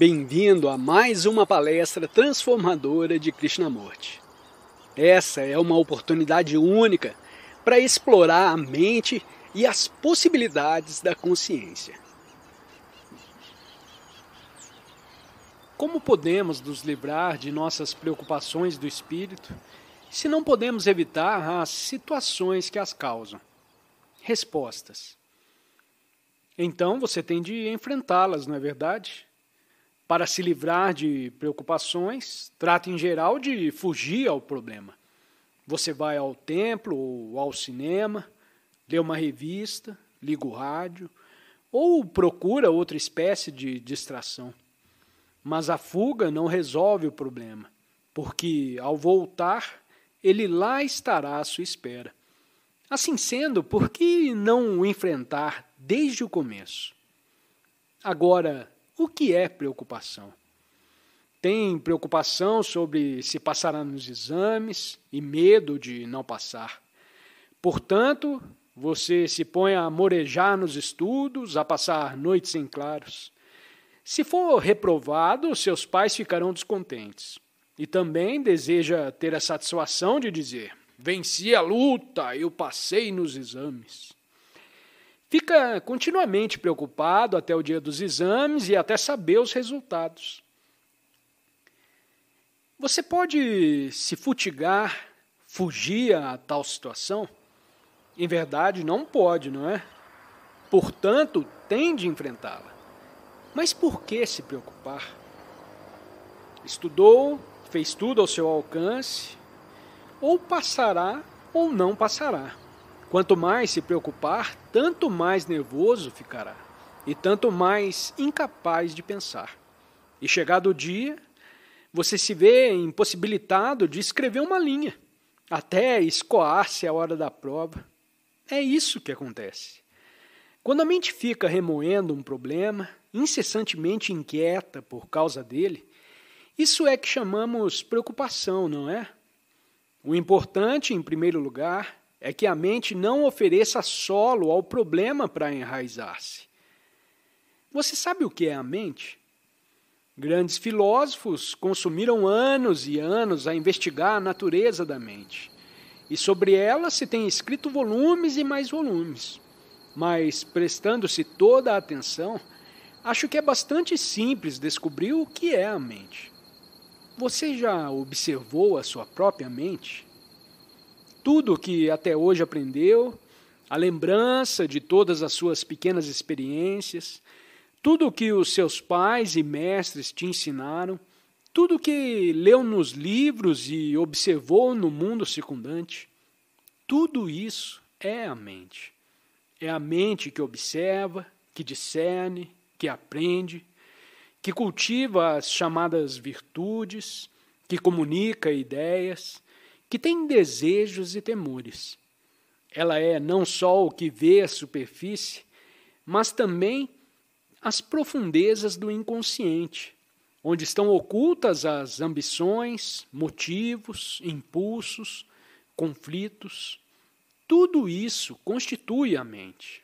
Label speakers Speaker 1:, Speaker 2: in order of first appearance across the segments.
Speaker 1: Bem-vindo a mais uma palestra transformadora de Krishnamurti. Essa é uma oportunidade única para explorar a mente e as possibilidades da consciência. Como podemos nos livrar de nossas preocupações do espírito se não podemos evitar as situações que as causam? Respostas. Então você tem de enfrentá-las, não é verdade? para se livrar de preocupações, trata em geral de fugir ao problema. Você vai ao templo ou ao cinema, lê uma revista, liga o rádio, ou procura outra espécie de distração. Mas a fuga não resolve o problema, porque ao voltar, ele lá estará à sua espera. Assim sendo, por que não o enfrentar desde o começo? Agora, o que é preocupação? Tem preocupação sobre se passará nos exames e medo de não passar. Portanto, você se põe a morejar nos estudos, a passar noites em claros. Se for reprovado, seus pais ficarão descontentes. E também deseja ter a satisfação de dizer: venci a luta, eu passei nos exames fica continuamente preocupado até o dia dos exames e até saber os resultados. Você pode se futigar, fugir a tal situação? Em verdade, não pode, não é? Portanto, tem de enfrentá-la. Mas por que se preocupar? Estudou, fez tudo ao seu alcance, ou passará ou não passará. Quanto mais se preocupar, tanto mais nervoso ficará e tanto mais incapaz de pensar. E chegado o dia, você se vê impossibilitado de escrever uma linha, até escoar-se a hora da prova. É isso que acontece. Quando a mente fica remoendo um problema, incessantemente inquieta por causa dele, isso é que chamamos preocupação, não é? O importante, em primeiro lugar, é que a mente não ofereça solo ao problema para enraizar-se. Você sabe o que é a mente? Grandes filósofos consumiram anos e anos a investigar a natureza da mente. E sobre ela se tem escrito volumes e mais volumes. Mas, prestando-se toda a atenção, acho que é bastante simples descobrir o que é a mente. Você já observou a sua própria mente? tudo que até hoje aprendeu, a lembrança de todas as suas pequenas experiências, tudo o que os seus pais e mestres te ensinaram, tudo o que leu nos livros e observou no mundo circundante, tudo isso é a mente. É a mente que observa, que discerne, que aprende, que cultiva as chamadas virtudes, que comunica ideias, que tem desejos e temores. Ela é não só o que vê a superfície, mas também as profundezas do inconsciente, onde estão ocultas as ambições, motivos, impulsos, conflitos. Tudo isso constitui a mente.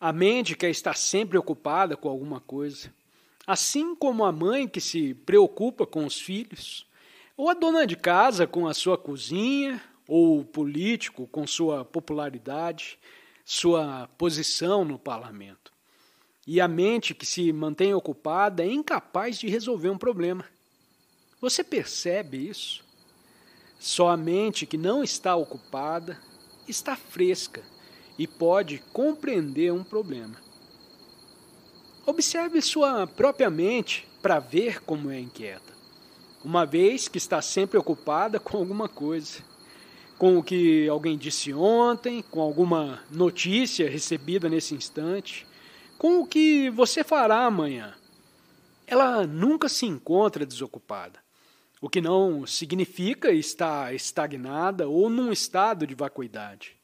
Speaker 1: A mente quer estar sempre ocupada com alguma coisa, assim como a mãe que se preocupa com os filhos ou a dona de casa com a sua cozinha, ou o político com sua popularidade, sua posição no parlamento. E a mente que se mantém ocupada é incapaz de resolver um problema. Você percebe isso? Só a mente que não está ocupada está fresca e pode compreender um problema. Observe sua própria mente para ver como é inquieta uma vez que está sempre ocupada com alguma coisa, com o que alguém disse ontem, com alguma notícia recebida nesse instante, com o que você fará amanhã. Ela nunca se encontra desocupada, o que não significa estar estagnada ou num estado de vacuidade.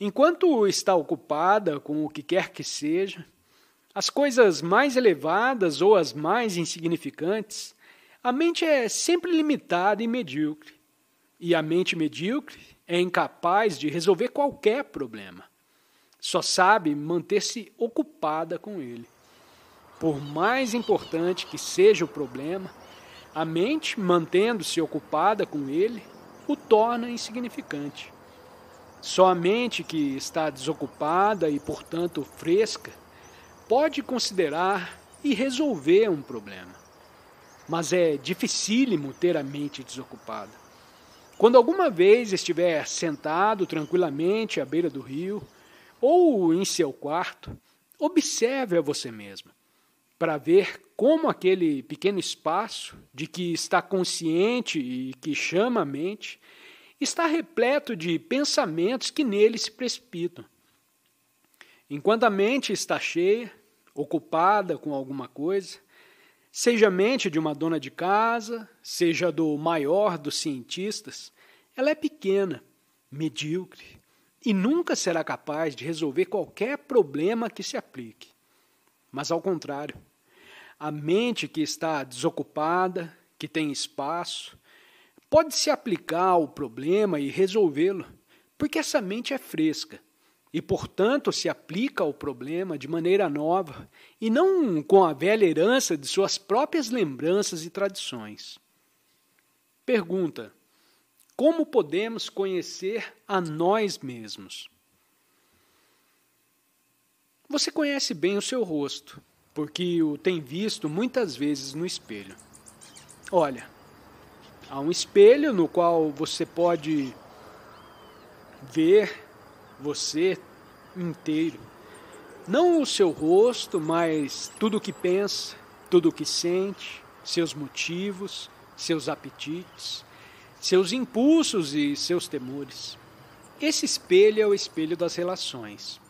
Speaker 1: Enquanto está ocupada com o que quer que seja, as coisas mais elevadas ou as mais insignificantes a mente é sempre limitada e medíocre. E a mente medíocre é incapaz de resolver qualquer problema. Só sabe manter-se ocupada com ele. Por mais importante que seja o problema, a mente, mantendo-se ocupada com ele, o torna insignificante. Só a mente que está desocupada e, portanto, fresca, pode considerar e resolver um problema mas é dificílimo ter a mente desocupada. Quando alguma vez estiver sentado tranquilamente à beira do rio, ou em seu quarto, observe a você mesmo, para ver como aquele pequeno espaço de que está consciente e que chama a mente está repleto de pensamentos que nele se precipitam. Enquanto a mente está cheia, ocupada com alguma coisa, Seja mente de uma dona de casa, seja do maior dos cientistas, ela é pequena, medíocre e nunca será capaz de resolver qualquer problema que se aplique. Mas ao contrário, a mente que está desocupada, que tem espaço, pode se aplicar ao problema e resolvê-lo, porque essa mente é fresca, e, portanto, se aplica ao problema de maneira nova e não com a velha herança de suas próprias lembranças e tradições. Pergunta: Como podemos conhecer a nós mesmos? Você conhece bem o seu rosto, porque o tem visto muitas vezes no espelho. Olha, há um espelho no qual você pode ver você inteiro. Não o seu rosto, mas tudo o que pensa, tudo o que sente, seus motivos, seus apetites, seus impulsos e seus temores. Esse espelho é o espelho das relações.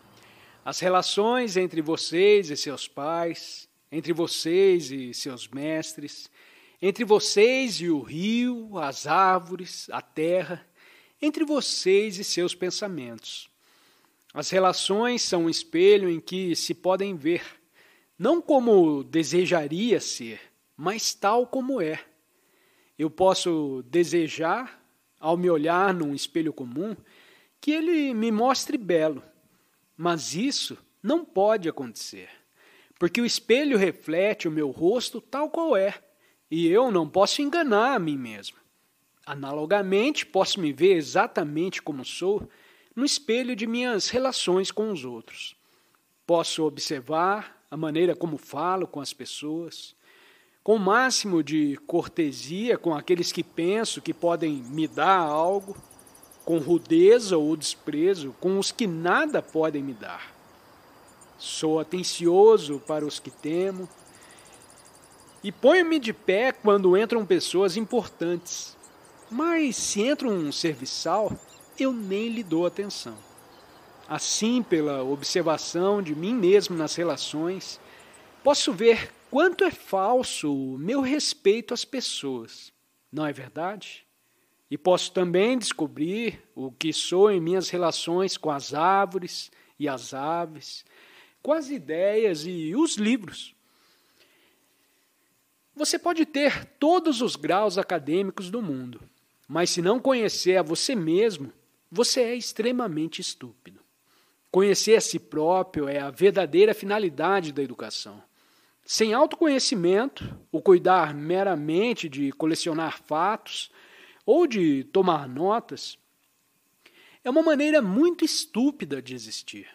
Speaker 1: As relações entre vocês e seus pais, entre vocês e seus mestres, entre vocês e o rio, as árvores, a terra, entre vocês e seus pensamentos. As relações são um espelho em que se podem ver, não como desejaria ser, mas tal como é. Eu posso desejar, ao me olhar num espelho comum, que ele me mostre belo, mas isso não pode acontecer, porque o espelho reflete o meu rosto tal qual é, e eu não posso enganar a mim mesmo. Analogamente, posso me ver exatamente como sou no espelho de minhas relações com os outros. Posso observar a maneira como falo com as pessoas, com o máximo de cortesia com aqueles que penso que podem me dar algo, com rudeza ou desprezo com os que nada podem me dar. Sou atencioso para os que temo e ponho-me de pé quando entram pessoas importantes. Mas se entra um serviçal, eu nem lhe dou atenção. Assim, pela observação de mim mesmo nas relações, posso ver quanto é falso o meu respeito às pessoas, não é verdade? E posso também descobrir o que sou em minhas relações com as árvores e as aves, com as ideias e os livros. Você pode ter todos os graus acadêmicos do mundo, mas se não conhecer a você mesmo, você é extremamente estúpido. Conhecer a si próprio é a verdadeira finalidade da educação. Sem autoconhecimento, o cuidar meramente de colecionar fatos ou de tomar notas é uma maneira muito estúpida de existir.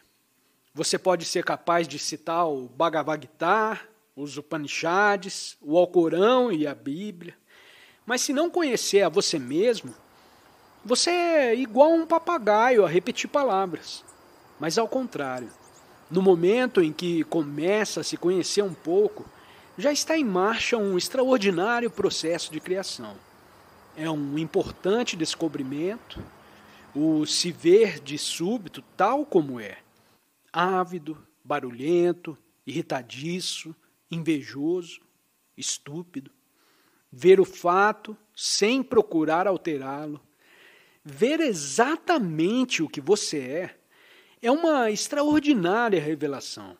Speaker 1: Você pode ser capaz de citar o Bhagavad Gita, os Upanishads, o Alcorão e a Bíblia, mas se não conhecer a você mesmo, você é igual um papagaio a repetir palavras. Mas ao contrário, no momento em que começa a se conhecer um pouco, já está em marcha um extraordinário processo de criação. É um importante descobrimento, o se ver de súbito tal como é, ávido, barulhento, irritadiço, invejoso, estúpido, ver o fato sem procurar alterá-lo, Ver exatamente o que você é é uma extraordinária revelação.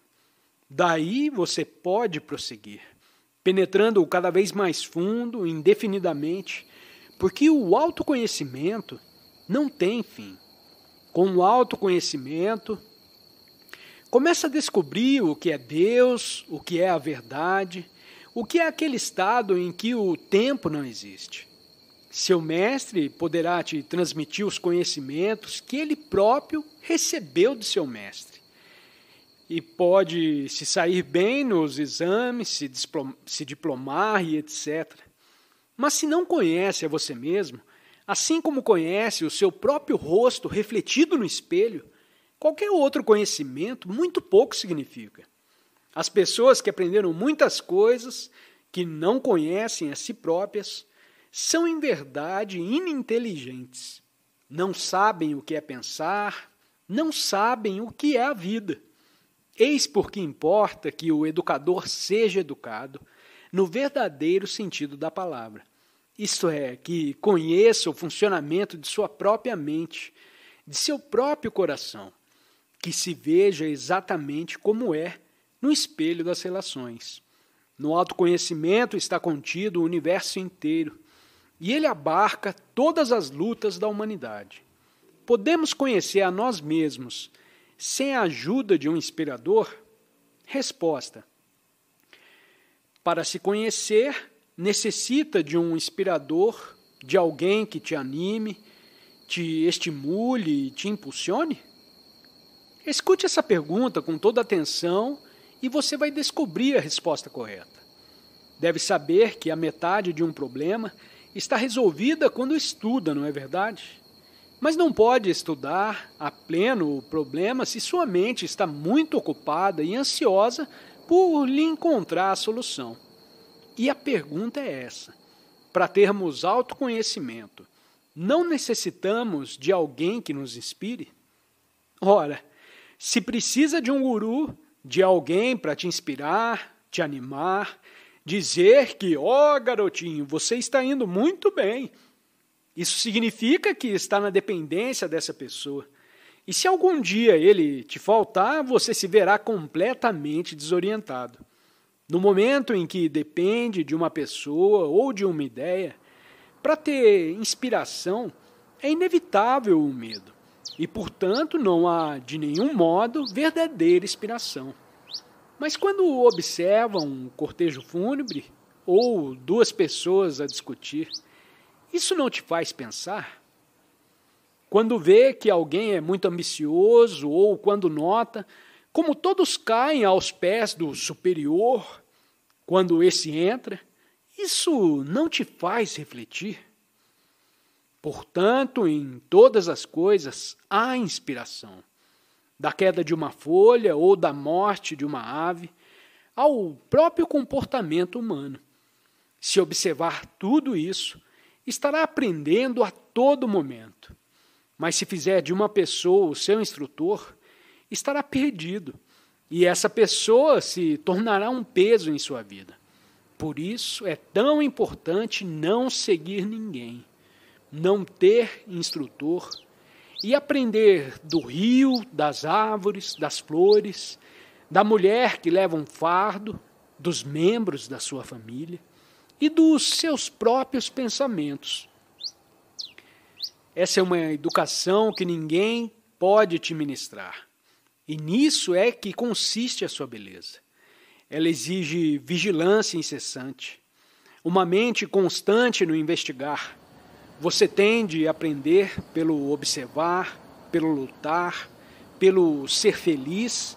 Speaker 1: Daí você pode prosseguir, penetrando cada vez mais fundo, indefinidamente, porque o autoconhecimento não tem fim. Com o autoconhecimento, começa a descobrir o que é Deus, o que é a verdade, o que é aquele estado em que o tempo não existe. Seu mestre poderá te transmitir os conhecimentos que ele próprio recebeu do seu mestre. E pode se sair bem nos exames, se, se diplomar e etc. Mas se não conhece a você mesmo, assim como conhece o seu próprio rosto refletido no espelho, qualquer outro conhecimento muito pouco significa. As pessoas que aprenderam muitas coisas, que não conhecem a si próprias, são em verdade ininteligentes. Não sabem o que é pensar, não sabem o que é a vida. Eis porque importa que o educador seja educado no verdadeiro sentido da palavra. Isto é, que conheça o funcionamento de sua própria mente, de seu próprio coração, que se veja exatamente como é no espelho das relações. No autoconhecimento está contido o universo inteiro, e ele abarca todas as lutas da humanidade. Podemos conhecer a nós mesmos sem a ajuda de um inspirador? Resposta: Para se conhecer, necessita de um inspirador, de alguém que te anime, te estimule e te impulsione? Escute essa pergunta com toda atenção e você vai descobrir a resposta correta. Deve saber que a metade de um problema está resolvida quando estuda, não é verdade? Mas não pode estudar a pleno o problema se sua mente está muito ocupada e ansiosa por lhe encontrar a solução. E a pergunta é essa: para termos autoconhecimento, não necessitamos de alguém que nos inspire? Ora, se precisa de um guru, de alguém para te inspirar, te animar, dizer que, ó oh, garotinho, você está indo muito bem. Isso significa que está na dependência dessa pessoa. E se algum dia ele te faltar, você se verá completamente desorientado. No momento em que depende de uma pessoa ou de uma ideia, para ter inspiração, é inevitável o medo. E, portanto, não há de nenhum modo verdadeira inspiração. Mas quando observam um cortejo fúnebre ou duas pessoas a discutir, isso não te faz pensar? Quando vê que alguém é muito ambicioso ou quando nota como todos caem aos pés do superior quando esse entra, isso não te faz refletir? Portanto, em todas as coisas há inspiração da queda de uma folha ou da morte de uma ave, ao próprio comportamento humano. Se observar tudo isso, estará aprendendo a todo momento. Mas se fizer de uma pessoa o seu instrutor, estará perdido, e essa pessoa se tornará um peso em sua vida. Por isso é tão importante não seguir ninguém, não ter instrutor e aprender do rio, das árvores, das flores, da mulher que leva um fardo, dos membros da sua família e dos seus próprios pensamentos. Essa é uma educação que ninguém pode te ministrar. E nisso é que consiste a sua beleza. Ela exige vigilância incessante, uma mente constante no investigar, você tem de aprender pelo observar, pelo lutar, pelo ser feliz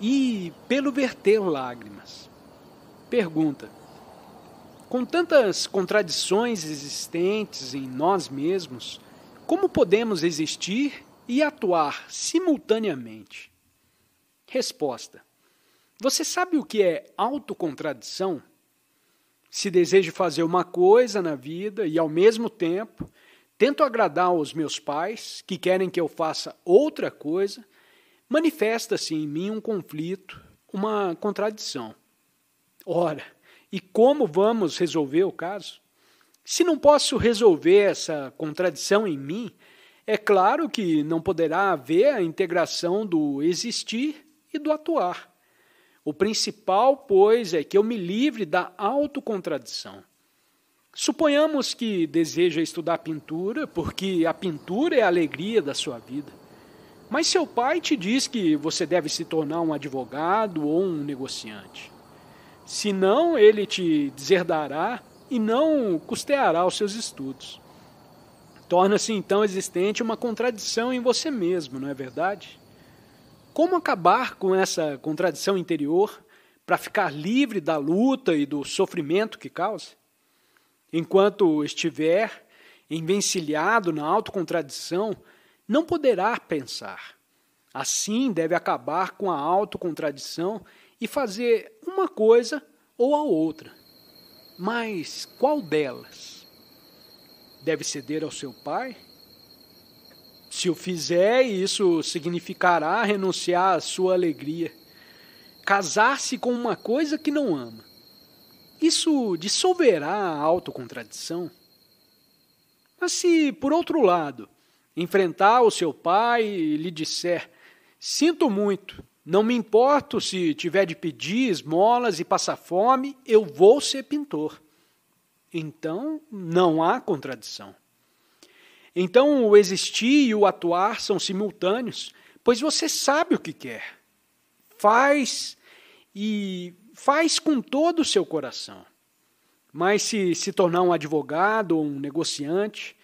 Speaker 1: e pelo verter lágrimas. Pergunta: Com tantas contradições existentes em nós mesmos, como podemos existir e atuar simultaneamente? Resposta: Você sabe o que é autocontradição? se desejo fazer uma coisa na vida e, ao mesmo tempo, tento agradar aos meus pais, que querem que eu faça outra coisa, manifesta-se em mim um conflito, uma contradição. Ora, e como vamos resolver o caso? Se não posso resolver essa contradição em mim, é claro que não poderá haver a integração do existir e do atuar. O principal, pois, é que eu me livre da autocontradição. Suponhamos que deseja estudar pintura, porque a pintura é a alegria da sua vida. Mas seu pai te diz que você deve se tornar um advogado ou um negociante. Senão, ele te deserdará e não custeará os seus estudos. Torna-se então existente uma contradição em você mesmo, não é verdade? Como acabar com essa contradição interior para ficar livre da luta e do sofrimento que causa? Enquanto estiver envencilhado na autocontradição, não poderá pensar. Assim, deve acabar com a autocontradição e fazer uma coisa ou a outra. Mas qual delas? Deve ceder ao seu pai? Se o fizer, isso significará renunciar à sua alegria. Casar-se com uma coisa que não ama. Isso dissolverá a autocontradição. Mas se, por outro lado, enfrentar o seu pai e lhe disser: Sinto muito, não me importo se tiver de pedir esmolas e passar fome, eu vou ser pintor. Então não há contradição. Então, o existir e o atuar são simultâneos, pois você sabe o que quer. Faz e faz com todo o seu coração. Mas se se tornar um advogado ou um negociante,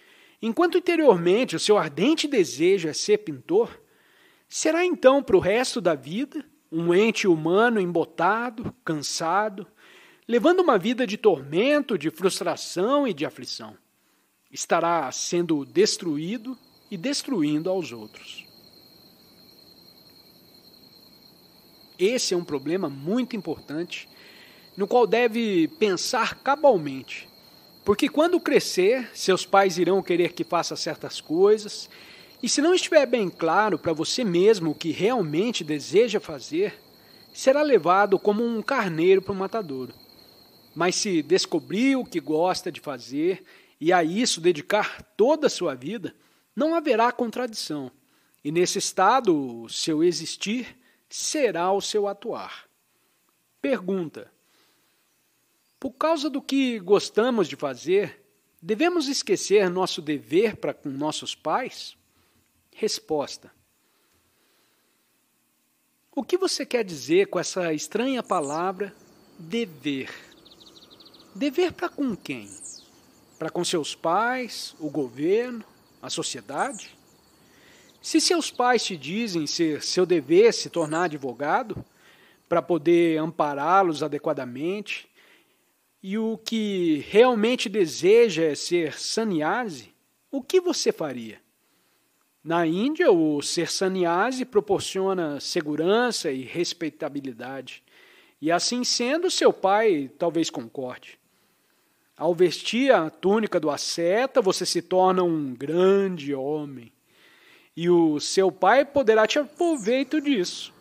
Speaker 1: enquanto interiormente o seu ardente desejo é ser pintor, será então para o resto da vida um ente humano embotado, cansado, levando uma vida de tormento, de frustração e de aflição estará sendo destruído e destruindo aos outros. Esse é um problema muito importante, no qual deve pensar cabalmente. Porque quando crescer, seus pais irão querer que faça certas coisas, e se não estiver bem claro para você mesmo o que realmente deseja fazer, será levado como um carneiro para o matadouro. Mas se descobrir o que gosta de fazer e a isso dedicar toda a sua vida, não haverá contradição, e nesse estado, o seu existir será o seu atuar. Pergunta: Por causa do que gostamos de fazer, devemos esquecer nosso dever para com nossos pais? Resposta: O que você quer dizer com essa estranha palavra dever? Dever para com quem? para com seus pais, o governo, a sociedade? Se seus pais te dizem ser seu dever se tornar advogado para poder ampará-los adequadamente, e o que realmente deseja é ser sannyasi, o que você faria? Na Índia, o ser sannyasi proporciona segurança e respeitabilidade. E assim sendo, seu pai talvez concorde. Ao vestir a túnica do asceta, você se torna um grande homem. E o seu pai poderá te aproveito disso.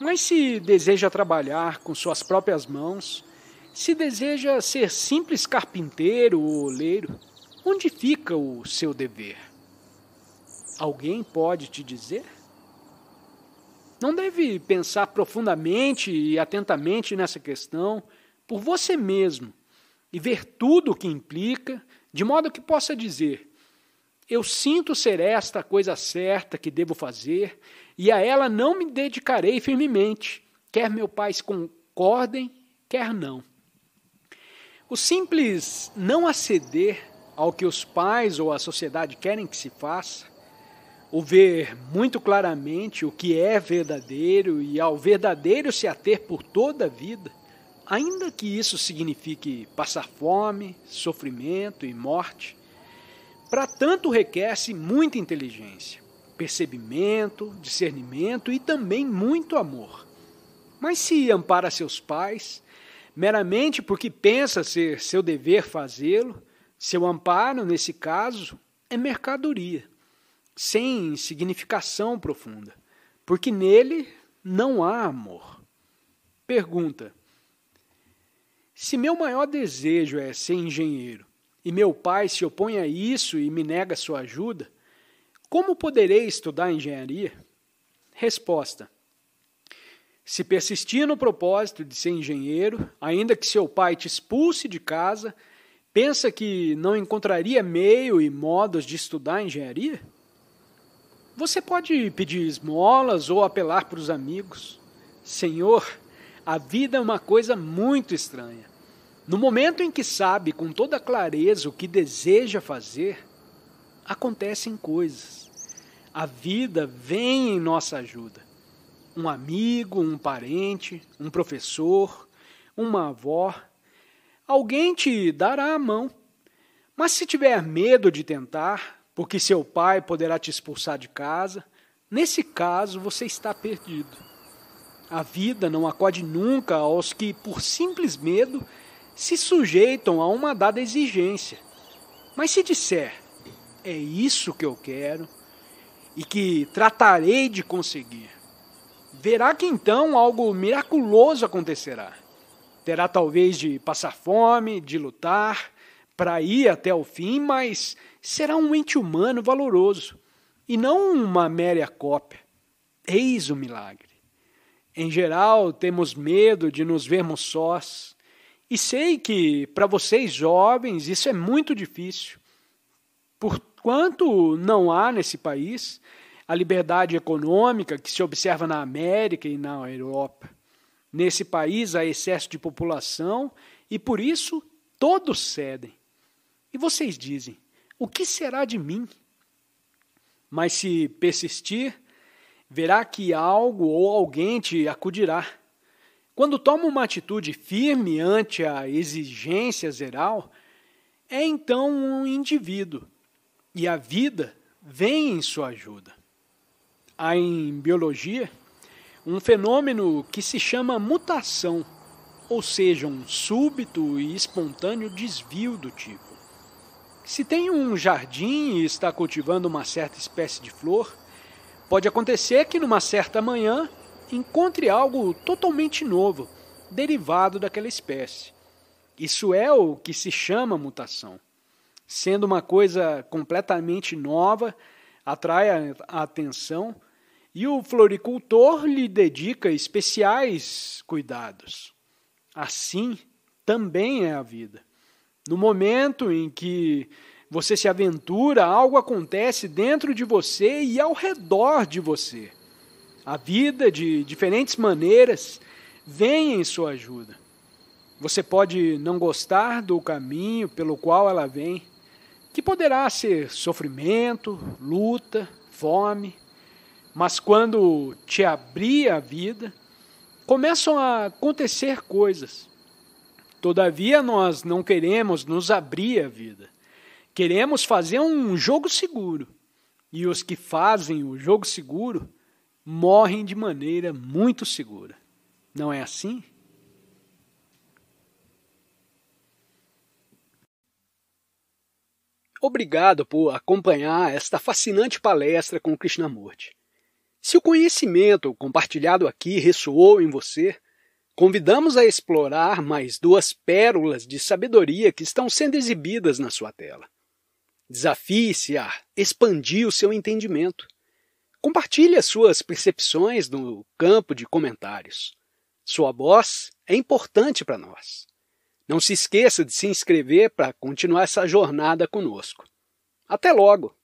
Speaker 1: Mas se deseja trabalhar com suas próprias mãos, se deseja ser simples carpinteiro ou oleiro, onde fica o seu dever? Alguém pode te dizer? Não deve pensar profundamente e atentamente nessa questão por você mesmo e ver tudo o que implica, de modo que possa dizer: Eu sinto ser esta a coisa certa que devo fazer, e a ela não me dedicarei firmemente, quer meus pais concordem, quer não. O simples não aceder ao que os pais ou a sociedade querem que se faça, o ver muito claramente o que é verdadeiro e ao verdadeiro se ater por toda a vida, Ainda que isso signifique passar fome, sofrimento e morte, para tanto requer-se muita inteligência, percebimento, discernimento e também muito amor. Mas se ampara seus pais, meramente porque pensa ser seu dever fazê-lo, seu amparo, nesse caso, é mercadoria, sem significação profunda, porque nele não há amor. Pergunta se meu maior desejo é ser engenheiro e meu pai se opõe a isso e me nega sua ajuda, como poderei estudar engenharia? Resposta: Se persistir no propósito de ser engenheiro, ainda que seu pai te expulse de casa, pensa que não encontraria meio e modos de estudar engenharia? Você pode pedir esmolas ou apelar para os amigos. Senhor, a vida é uma coisa muito estranha. No momento em que sabe com toda clareza o que deseja fazer, acontecem coisas. A vida vem em nossa ajuda. Um amigo, um parente, um professor, uma avó. Alguém te dará a mão. Mas se tiver medo de tentar, porque seu pai poderá te expulsar de casa, nesse caso você está perdido. A vida não acode nunca aos que, por simples medo, se sujeitam a uma dada exigência. Mas se disser, é isso que eu quero e que tratarei de conseguir, verá que então algo miraculoso acontecerá. Terá talvez de passar fome, de lutar, para ir até o fim, mas será um ente humano valoroso e não uma mera cópia. Eis o milagre. Em geral, temos medo de nos vermos sós, e sei que para vocês jovens isso é muito difícil. Porquanto não há nesse país a liberdade econômica que se observa na América e na Europa. Nesse país há excesso de população e por isso todos cedem. E vocês dizem: o que será de mim? Mas se persistir, verá que algo ou alguém te acudirá quando toma uma atitude firme ante a exigência zeral, é então um indivíduo e a vida vem em sua ajuda. Há em biologia um fenômeno que se chama mutação, ou seja, um súbito e espontâneo desvio do tipo. Se tem um jardim e está cultivando uma certa espécie de flor, pode acontecer que numa certa manhã encontre algo totalmente novo, derivado daquela espécie. Isso é o que se chama mutação. Sendo uma coisa completamente nova, atrai a atenção e o floricultor lhe dedica especiais cuidados. Assim também é a vida. No momento em que você se aventura, algo acontece dentro de você e ao redor de você. A vida de diferentes maneiras vem em sua ajuda. Você pode não gostar do caminho pelo qual ela vem, que poderá ser sofrimento, luta, fome, mas quando te abrir a vida, começam a acontecer coisas. Todavia, nós não queremos nos abrir a vida. Queremos fazer um jogo seguro. E os que fazem o jogo seguro morrem de maneira muito segura. Não é assim? Obrigado por acompanhar esta fascinante palestra com Krishnamurti. Se o conhecimento compartilhado aqui ressoou em você, convidamos a explorar mais duas pérolas de sabedoria que estão sendo exibidas na sua tela. Desafie-se a expandir o seu entendimento Compartilhe as suas percepções no campo de comentários. Sua voz é importante para nós. Não se esqueça de se inscrever para continuar essa jornada conosco. Até logo!